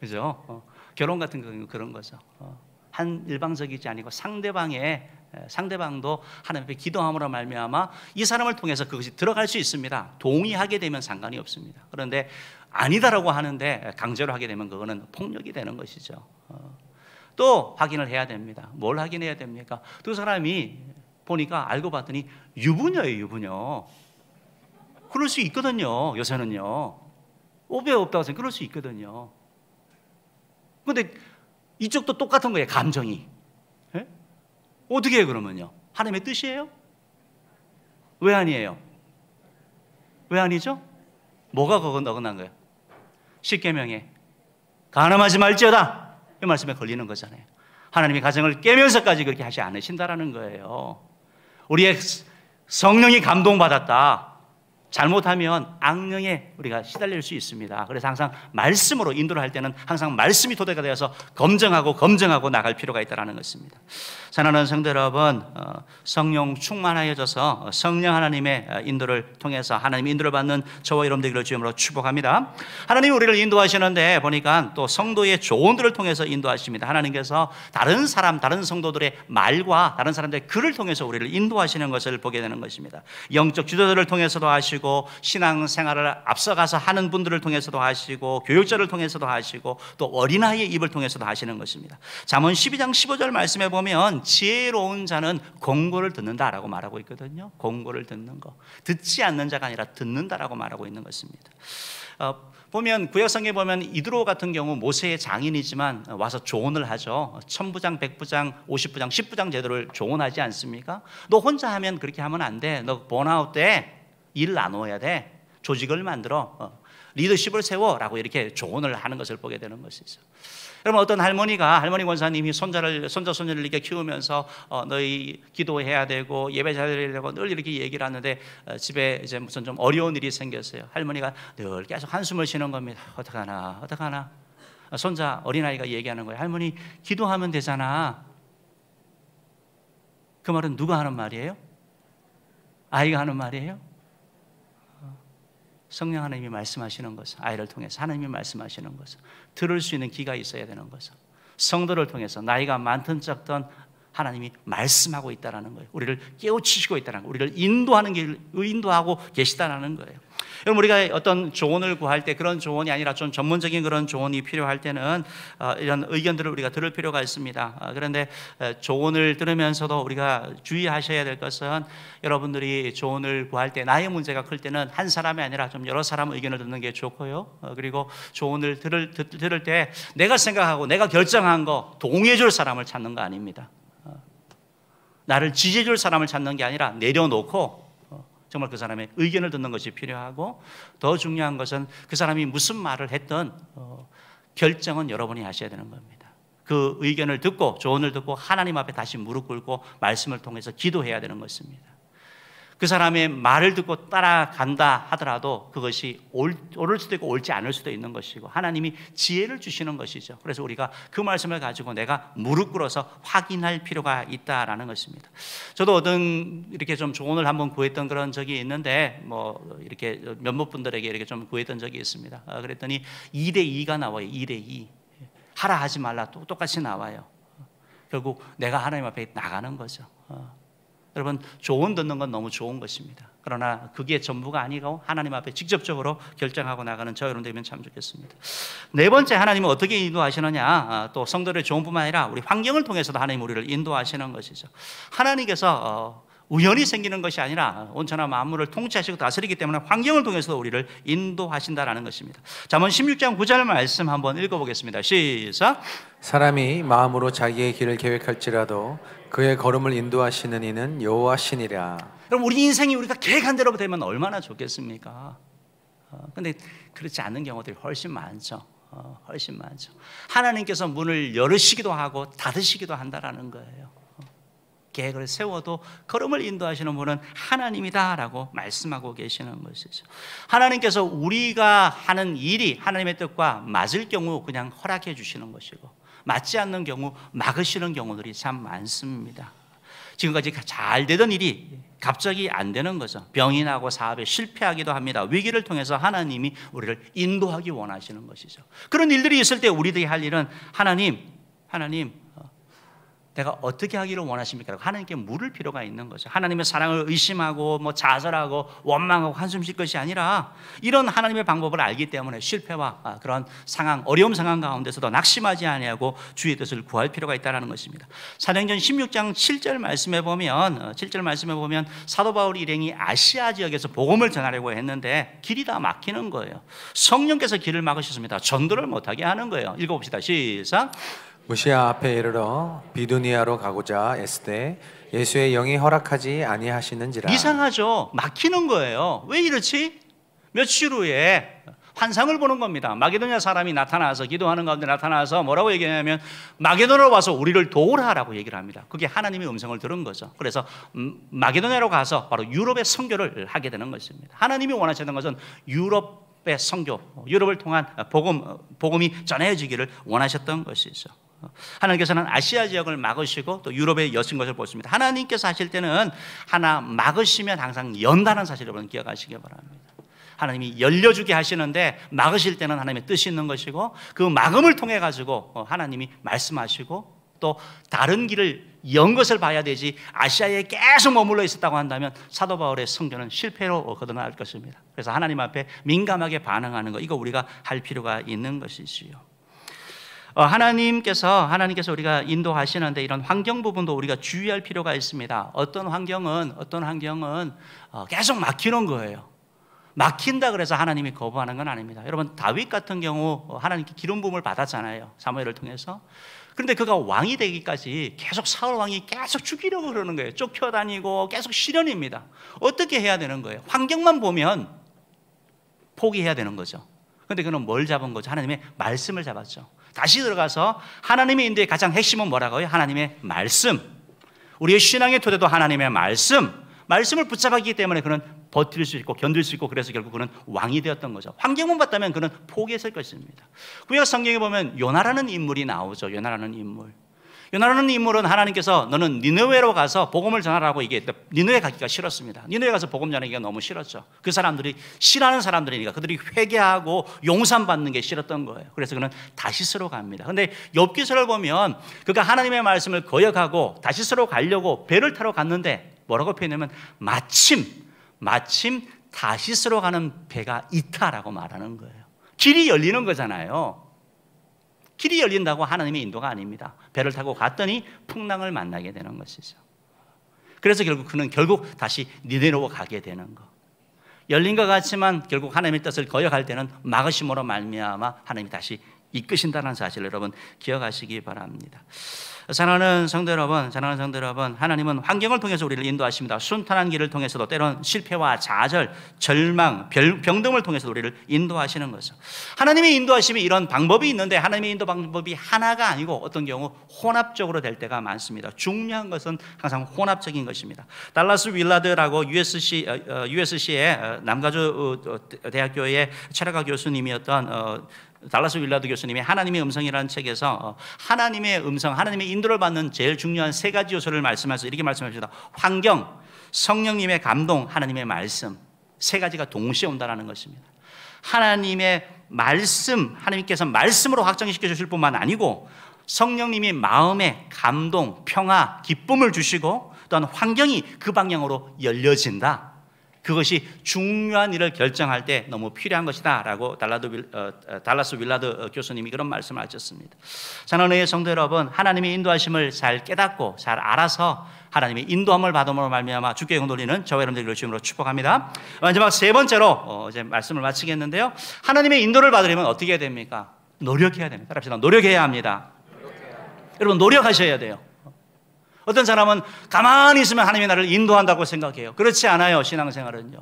그죠? 어, 결혼 같은 경우 그런 거죠. 한 일방적이지 아니고 상대방의 상대방도 하나님께 기도함으로 말미암아 이 사람을 통해서 그것이 들어갈 수 있습니다. 동의하게 되면 상관이 없습니다. 그런데 아니다라고 하는데 강제로 하게 되면 그거는 폭력이 되는 것이죠. 또 확인을 해야 됩니다. 뭘 확인해야 됩니까? 두 사람이 보니까 알고 봤더니 유부녀예요, 유부녀. 그럴 수 있거든요, 요새는요. 오배 없다고 해서 그럴 수 있거든요. 근데 이쪽도 똑같은 거예요, 감정이. 에? 예? 어떻게 해요, 그러면요? 하나님의 뜻이에요? 왜 아니에요? 왜 아니죠? 뭐가 거건 어긋난 거예요? 십계명에 가늠하지 말지어다. 그 말씀에 걸리는 거잖아요. 하나님이 가정을 깨면서까지 그렇게 하지 않으신다라는 거예요. 우리의 성령이 감동받았다. 잘못하면 악령에 우리가 시달릴 수 있습니다. 그래서 항상 말씀으로 인도를 할 때는 항상 말씀이 토대가 되어서 검증하고 검증하고 나갈 필요가 있다는 것입니다. 사랑하는 성도 여러분, 어, 성령 충만하여져서 성령 하나님의 인도를 통해서 하나님 인도를 받는 저와 여러분 되을주임으로 축복합니다. 하나님 우리를 인도하시는데 보니까 또 성도의 조언들을 통해서 인도하십니다. 하나님께서 다른 사람, 다른 성도들의 말과 다른 사람들의 글을 통해서 우리를 인도하시는 것을 보게 되는 것입니다. 영적 지도자를 통해서도 하시고 신앙생활을 앞서가서 하는 분들을 통해서도 하시고 교육자를 통해서도 하시고 또 어린아이의 입을 통해서도 하시는 것입니다. 잠언 12장 15절 말씀해 보면 지혜로운 자는 권고를 듣는다라고 말하고 있거든요. 공고를 듣는 거. 듣지 않는 자가 아니라 듣는다라고 말하고 있는 것입니다. 어, 보면 구약성에 보면 이드로 같은 경우 모세의 장인이지만 와서 조언을 하죠. 천부장, 백부장, 오십부장, 십부장 제도를 조언하지 않습니까? 너 혼자 하면 그렇게 하면 안 돼. 너 번아웃 때 일을 나눠야 돼. 조직을 만들어. 어, 리더십을 세워라고 이렇게 조언을 하는 것을 보게 되는 것이죠. 여러분 어떤 할머니가 할머니 권사님이 손자를 손자 손녀를 이렇게 키우면서 어, 너희 기도해야 되고 예배 자리라고 늘 이렇게 얘기를 하는데 어, 집에 이제 무슨 좀 어려운 일이 생겼어요. 할머니가 늘 계속 한숨을 쉬는 겁니다. 어떡하나 어떡하나 어, 손자 어린아이가 얘기하는 거예요. 할머니 기도하면 되잖아. 그 말은 누가 하는 말이에요? 아이가 하는 말이에요? 성령 하나님이 말씀하시는 것을 아이를 통해서 하나님이 말씀하시는 것을 들을 수 있는 귀가 있어야 되는 것을 성도를 통해서 나이가 많든 적든 하나님이 말씀하고 있다라는 거예요. 우리를 깨우치시고 있다는 거예요. 우리를 인도하는 길, 인도하고 계시다라는 거예요. 여러분 우리가 어떤 조언을 구할 때 그런 조언이 아니라 좀 전문적인 그런 조언이 필요할 때는 어, 이런 의견들을 우리가 들을 필요가 있습니다. 어, 그런데 어, 조언을 들으면서도 우리가 주의하셔야 될 것은 여러분들이 조언을 구할 때 나의 문제가 클 때는 한 사람이 아니라 좀 여러 사람 의견을 듣는 게 좋고요. 그리고 조언을 들을, 들을 때 내가 생각하고 내가 결정한 거 동의해 줄 사람을 찾는 거 아닙니다. 나를 지지해줄 사람을 찾는 게 아니라 내려놓고 어, 정말 그 사람의 의견을 듣는 것이 필요하고 더 중요한 것은 그 사람이 무슨 말을 했던 어, 결정은 여러분이 하셔야 되는 겁니다. 그 의견을 듣고 조언을 듣고 하나님 앞에 다시 무릎 꿇고 말씀을 통해서 기도해야 되는 것입니다. 그 사람의 말을 듣고 따라간다 하더라도 그것이 올, 옳을 수도 있고 옳지 않을 수도 있는 것이고 하나님이 지혜를 주시는 것이죠. 그래서 우리가 그 말씀을 가지고 내가 무릎 꿇어서 확인할 필요가 있다라는 것입니다. 저도 어떤 이렇게 좀 조언을 한번 구했던 그런 적이 있는데 뭐 이렇게 몇몇 분들에게 이렇게 좀 구했던 적이 있습니다. 아, 그랬더니 2대 2가 나와요. 2대 2. 하라 하지 말라 또 똑같이 나와요. 결국 내가 하나님 앞에 나가는 거죠. 어. 여러분 조언 듣는 건 너무 좋은 것입니다. 그러나 그게 전부가 아니고 하나님 앞에 직접적으로 결정하고 나가는 저 여러분 되면 참 좋겠습니다. 네 번째 하나님은 어떻게 인도하시느냐? 아, 또 성도를 좋은뿐만 아니라 우리 환경을 통해서도 하나님 우리를 인도하시는 것이죠. 하나님께서 어, 우연히 생기는 것이 아니라 온천하 만물을 통치하시고 다스리기 때문에 환경을 통해서 우리를 인도하신다라는 것입니다. 잠언 16장 9절 말씀 한번 읽어보겠습니다. 시작. 사람이 마음으로 자기의 길을 계획할지라도 그의 걸음을 인도하시는 이는 여호와시니라. 그럼 우리 인생이 우리가 계획한 대로 되면 얼마나 좋겠습니까? 어, 근데 그렇지 않는 경우들이 훨씬 많죠. 어, 훨씬 많죠. 하나님께서 문을 열으시기도 하고 닫으시기도 한다라는 거예요. 계획을 세워도 걸음을 인도하시는 분은 하나님이다라고 말씀하고 계시는 것이죠. 하나님께서 우리가 하는 일이 하나님의 뜻과 맞을 경우 그냥 허락해 주시는 것이고 맞지 않는 경우 막으시는 경우들이 참 많습니다. 지금까지 잘 되던 일이 갑자기 안 되는 거죠. 병이 나고 사업에 실패하기도 합니다. 위기를 통해서 하나님이 우리를 인도하기 원하시는 것이죠. 그런 일들이 있을 때 우리들이 할 일은 하나님, 하나님, 내가 어떻게 하기를 원하십니까? 하나님께 물을 필요가 있는 거죠. 하나님의 사랑을 의심하고 뭐 자절하고 원망하고 한숨 쉴 것이 아니라 이런 하나님의 방법을 알기 때문에 실패와 아, 그런 상황, 어려움 상황 가운데서도 낙심하지 아니하고 주의 뜻을 구할 필요가 있다는 것입니다. 사행전 16장 7절 말씀에 보면 7절 어, 말씀에 보면 사도 바울 일행이 아시아 지역에서 복음을 전하려고 했는데 길이 다 막히는 거예요. 성령께서 길을 막으셨습니다. 전도를 못하게 하는 거예요. 읽어봅시다. 시작. 무시아 앞에 이르러 비두니아로 가고자 애쓰되 예수의 영이 허락하지 아니하시는지라 이상하죠 막히는 거예요 왜 이렇지? 며칠 후에 환상을 보는 겁니다 마게도냐 사람이 나타나서 기도하는 가운데 나타나서 뭐라고 얘기하냐면 마게도냐로 와서 우리를 도우라라고 얘기를 합니다 그게 하나님의 음성을 들은 거죠 그래서 음, 마게도냐로 가서 바로 유럽의 선교를 하게 되는 것입니다 하나님이 원하시는 것은 유럽 성교, 유럽을 통한 복음, 복음이 전해지기를 원하셨던 것이죠. 하나님께서는 아시아 지역을 막으시고 또 유럽에 여신 것을 보십니다. 하나님께서 하실 때는 하나 막으시면 항상 연다는 사실을 여러분 기억하시기 바랍니다. 하나님이 열려주게 하시는데 막으실 때는 하나님의 뜻이 있는 것이고 그 막음을 통해 가지고 어, 하나님이 말씀하시고 또 다른 길을 연 것을 봐야 되지 아시아에 계속 머물러 있었다고 한다면 사도 바울의 성전은 실패로 거듭날 것입니다. 그래서 하나님 앞에 민감하게 반응하는 거 이거 우리가 할 필요가 있는 것이지요. 어, 하나님께서 하나님께서 우리가 인도하시는데 이런 환경 부분도 우리가 주의할 필요가 있습니다. 어떤 환경은 어떤 환경은 어, 계속 막히는 거예요. 막힌다 그래서 하나님이 거부하는 건 아닙니다. 여러분 다윗 같은 경우 어, 하나님께 기름 부음을 받았잖아요. 사무엘을 통해서. 그런데 그가 왕이 되기까지 계속 사울 왕이 계속 죽이려고 그러는 거예요. 쫓겨다니고 계속 시련입니다. 어떻게 해야 되는 거예요? 환경만 보면 포기해야 되는 거죠. 그런데 그는 뭘 잡은 거죠? 하나님의 말씀을 잡았죠. 다시 들어가서 하나님의 인도의 가장 핵심은 뭐라고요? 하나님의 말씀. 우리의 신앙의 토대도 하나님의 말씀. 말씀을 붙잡았기 때문에 그는 버틸 수 있고 견딜 수 있고 그래서 결국 그는 왕이 되었던 거죠. 환경만 봤다면 그는 포기했을 것입니다. 구약 성경에 보면 요나라는 인물이 나오죠. 요나라는 인물. 요나라는 인물은 하나님께서 너는 니느웨로 가서 복음을 전하라고 얘기했다. 니느웨 가기가 싫었습니다. 니느웨 가서 복음 전하기가 너무 싫었죠. 그 사람들이 싫어하는 사람들이니까 그들이 회개하고 용산받는 게 싫었던 거예요. 그래서 그는 다시스로 갑니다. 근데 엽기서를 보면 그가 하나님의 말씀을 거역하고 다시스로 가려고 배를 타러 갔는데 뭐라고 표현하면 마침 마침 다시스로 가는 배가 있다라고 말하는 거예요. 길이 열리는 거잖아요. 길이 열린다고 하나님의 인도가 아닙니다. 배를 타고 갔더니 풍랑을 만나게 되는 것이죠. 그래서 결국 그는 결국 다시 니네로 가게 되는 거. 열린 것 같지만 결국 하나님의 뜻을 거역할 때는 막으심으로 말미암아 하나님이 다시 이끄신다는 사실 여러분 기억하시기 바랍니다. 사랑하는 성도 여러분, 사랑하는 성도 여러분, 하나님은 환경을 통해서 우리를 인도하십니다. 순탄한 길을 통해서도 때론 실패와 좌절, 절망, 병등을 통해서 우리를 인도하시는 것이죠. 하나님의 인도하심이 이런 방법이 있는데 하나님의 인도 방법이 하나가 아니고 어떤 경우 혼합적으로 될 때가 많습니다. 중요한 것은 항상 혼합적인 것입니다. 달라스 윌라드라고 USC 어, 어, USC의 어, 남가주 대학교의 철학과 교수님이었던 달라스 윌라드 교수님이 하나님의 음성이라는 책에서 어, 하나님의 음성, 하나님의 인도를 받는 제일 중요한 세 가지 요소를 말씀하셔서 이렇게 말씀하십니다. 환경, 성령님의 감동, 하나님의 말씀. 세 가지가 동시에 온다는 것입니다. 하나님의 말씀, 하나님께서 말씀으로 확정시켜 주실 뿐만 아니고 성령님이 마음에 감동, 평화, 기쁨을 주시고 또한 환경이 그 방향으로 열려진다. 그것이 중요한 일을 결정할 때 너무 필요한 것이다 라고 달라도, 어, 어, 달라스 윌라드 어, 교수님이 그런 말씀을 하셨습니다 사는의 성도 여러분 하나님의 인도하심을 잘 깨닫고 잘 알아서 하나님의 인도함을 받음으로 말미암아 주께 영돌리는 저와 여러분들을 주님으로 축복합니다 마지막 세 번째로 어, 이제 말씀을 마치겠는데요 하나님의 인도를 받으려면 어떻게 해야 됩니까? 노력해야 됩니다 합시다 노력해야 합니다 여러분 노력하셔야 돼요 어떤 사람은 가만히 있으면 하나님이 나를 인도한다고 생각해요. 그렇지 않아요. 신앙생활은요.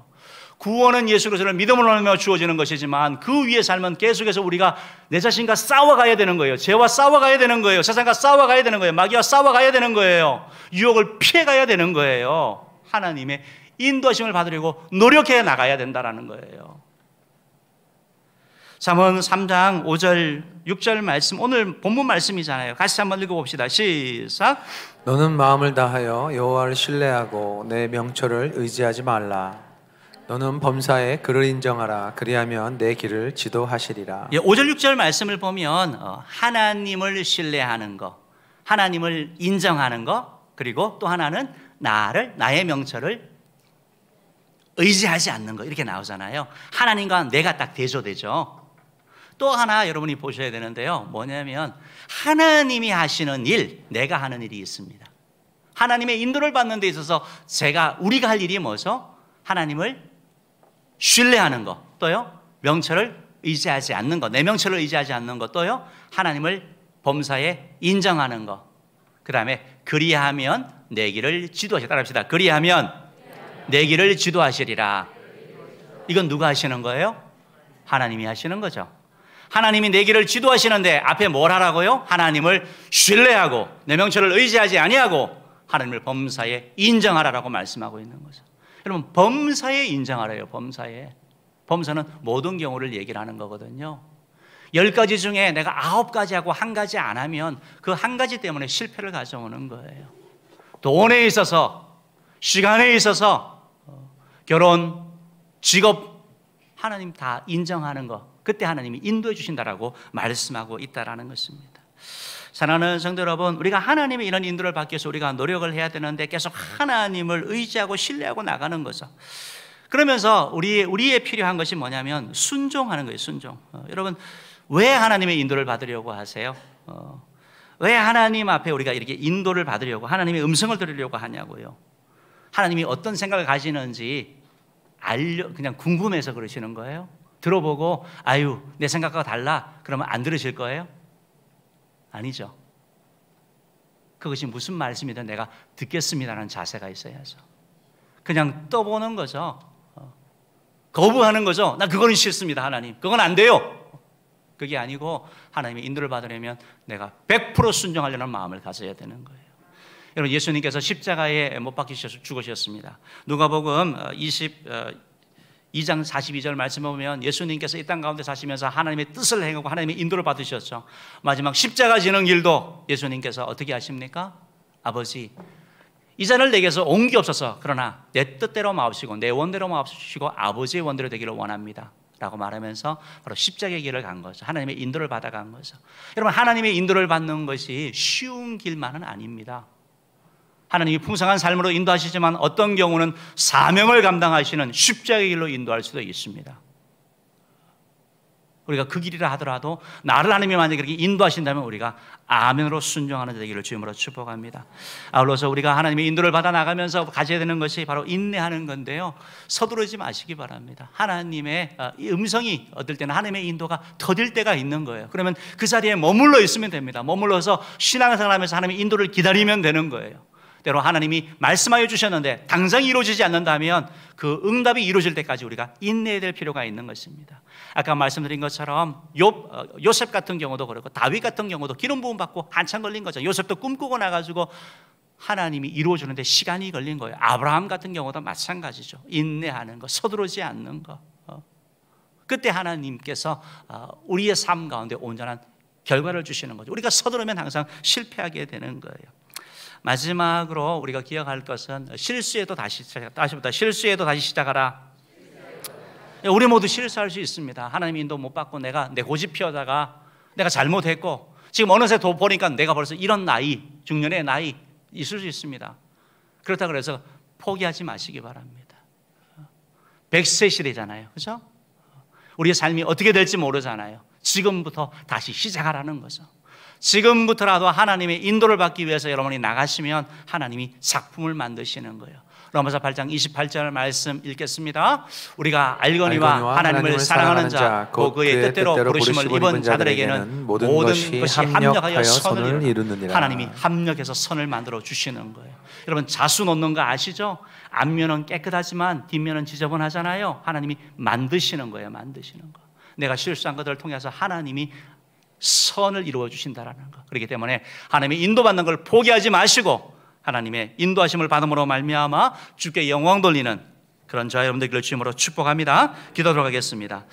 구원은 예수 그리스도를 믿음을 얻으며 주어지는 것이지만 그 위에 살면 계속해서 우리가 내 자신과 싸워가야 되는 거예요. 죄와 싸워가야 되는 거예요. 세상과 싸워가야 되는 거예요. 마귀와 싸워가야 되는 거예요. 유혹을 피해가야 되는 거예요. 하나님의 인도하심을 받으려고 노력해 나가야 된다라는 거예요. 잠언 3장 5절 6절 말씀 오늘 본문 말씀이잖아요. 같이 한번 읽어봅시다. 시작. 너는 마음을 다하여 여호와를 신뢰하고 내 명철을 의지하지 말라. 너는 범사에 그를 인정하라. 그리하면 내 길을 지도하시리라. 예, 5절 6절 말씀을 보면 어, 하나님을 신뢰하는 거, 하나님을 인정하는 거, 그리고 또 하나는 나를 나의 명철을 의지하지 않는 거 이렇게 나오잖아요. 하나님과 내가 딱 대조되죠. 또 하나 여러분이 보셔야 되는데요. 뭐냐면 하나님이 하시는 일, 내가 하는 일이 있습니다. 하나님의 인도를 받는 데 있어서 제가 우리가 할 일이 뭐죠? 하나님을 신뢰하는 것. 또요. 명철을 의지하지 않는 것. 내 명철을 의지하지 않는 것. 또요. 하나님을 범사에 인정하는 것. 그다음에 그리하면 내 길을 지도하시라. 따라합시다. 그리하면 내 길을 지도하시리라. 이건 누가 하시는 거예요? 하나님이 하시는 거죠. 하나님이 내 길을 지도하시는데 앞에 뭘 하라고요? 하나님을 신뢰하고 내 명철을 의지하지 아니하고 하나님을 범사에 인정하라라고 말씀하고 있는 거죠. 여러분 범사에 인정하래요. 범사에. 범사는 모든 경우를 얘기를 하는 거거든요. 열 가지 중에 내가 아홉 가지 하고 한 가지 안 하면 그 한 가지 때문에 실패를 가져오는 거예요. 돈에 있어서, 시간에 있어서, 결혼, 직업, 하나님 다 인정하는 거. 그때 하나님이 인도해 주신다라고 말씀하고 있다라는 것입니다. 사랑하는 성도 여러분, 우리가 하나님의 이런 인도를 받기 위해서 우리가 노력을 해야 되는데 계속 하나님을 의지하고 신뢰하고 나가는 거죠. 그러면서 우리 우리의 필요한 것이 뭐냐면 순종하는 거예요. 순종. 어, 여러분 왜 하나님의 인도를 받으려고 하세요? 어, 왜 하나님 앞에 우리가 이렇게 인도를 받으려고 하나님의 음성을 들으려고 하냐고요. 하나님이 어떤 생각을 가지는지 알려 그냥 궁금해서 그러시는 거예요. 들어보고 아유 내 생각과 달라 그러면 안 들으실 거예요? 아니죠. 그것이 무슨 말씀이든 내가 듣겠습니다라는 자세가 있어야죠. 그냥 떠보는 거죠. 어. 거부하는 거죠. 나 그거는 싫습니다, 하나님. 그건 안 돼요. 그게 아니고 하나님의 인도를 받으려면 내가 100% 순종하려는 마음을 가져야 되는 거예요. 여러분 예수님께서 십자가에 못 박히셔서 죽으셨습니다. 누가복음 20 어, 2장 42절 말씀을 보면 예수님께서 이 땅 가운데 사시면서 하나님의 뜻을 행하고 하나님의 인도를 받으셨죠. 마지막 십자가 지는 길도 예수님께서 어떻게 하십니까? 아버지, 이 잔을 내게서 옮기 없어서 그러나 내 뜻대로 마옵시고 내 원대로 마옵시고 아버지의 원대로 되기를 원합니다. 라고 말하면서 바로 십자가의 길을 간 거죠. 하나님의 인도를 받아간 거죠. 여러분 하나님의 인도를 받는 것이 쉬운 길만은 아닙니다. 하나님이 풍성한 삶으로 인도하시지만 어떤 경우는 사명을 감당하시는 십자의 길로 인도할 수도 있습니다. 우리가 그 길이라 하더라도 나를 하나님이 만약에 그렇게 인도하신다면 우리가 아멘으로 순종하는 되기를 주임으로 축복합니다. 아울러서 우리가 하나님의 인도를 받아 나가면서 가져야 되는 것이 바로 인내하는 건데요. 서두르지 마시기 바랍니다. 하나님의 어, 음성이 얻을 때는 하나님의 인도가 더딜 때가 있는 거예요. 그러면 그 자리에 머물러 있으면 됩니다. 머물러서 신앙생활하면서 하나님의 인도를 기다리면 되는 거예요. 때로 하나님이 말씀하여 주셨는데 당장 이루어지지 않는다면 그 응답이 이루어질 때까지 우리가 인내해야 될 필요가 있는 것입니다. 아까 말씀드린 것처럼 욥 어, 요셉 같은 경우도 그렇고 다윗 같은 경우도 기름 부음 받고 한참 걸린 거죠. 요셉도 꿈꾸고 나가지고 하나님이 이루어주는데 시간이 걸린 거예요. 아브라함 같은 경우도 마찬가지죠. 인내하는 거, 서두르지 않는 거. 어. 그때 하나님께서 어, 우리의 삶 가운데 온전한 결과를 주시는 거죠. 우리가 서두르면 항상 실패하게 되는 거예요. 마지막으로 우리가 기억할 것은 실수에도 다시 시작, 다 실수에도 다시 시작하라. 우리 모두 실수할 수 있습니다. 하나님 인도 못 받고 내가 내 고집 피우다가 내가 잘못했고 지금 어느새 도 보니까 내가 벌써 이런 나이, 중년의 나이 있을 수 있습니다. 그렇다 그래서 포기하지 마시기 바랍니다. 1세 시대잖아요. 그죠? 우리의 삶이 어떻게 될지 모르잖아요. 지금부터 다시 시작하라는 거죠. 지금부터라도 하나님의 인도를 받기 위해서 여러분이 나가시면 하나님이 작품을 만드시는 거예요. 로마서 8장 28절 말씀 읽겠습니다. 우리가 알거니와, 하나님을, 하나님을, 사랑하는 자, 곧 그의 뜻대로, 부르심을 입은 자들에게는 모든 것이 합력하여 선을 이루느니라. 하나님이 합력해서 선을 만들어 주시는 거예요. 여러분 자수 놓는 거 아시죠? 앞면은 깨끗하지만 뒷면은 지저분하잖아요. 하나님이 만드시는 거예요, 만드시는 거. 내가 실수한 것들을 통해서 하나님이 선을 이루어 주신다라는 것. 그렇기 때문에 하나님이 인도받는 걸 포기하지 마시고 하나님의 인도하심을 받음으로 말미암아 주께 영광 돌리는 그런 저 여러분들 길을 주임으로 축복합니다. 기도하도록 하겠습니다.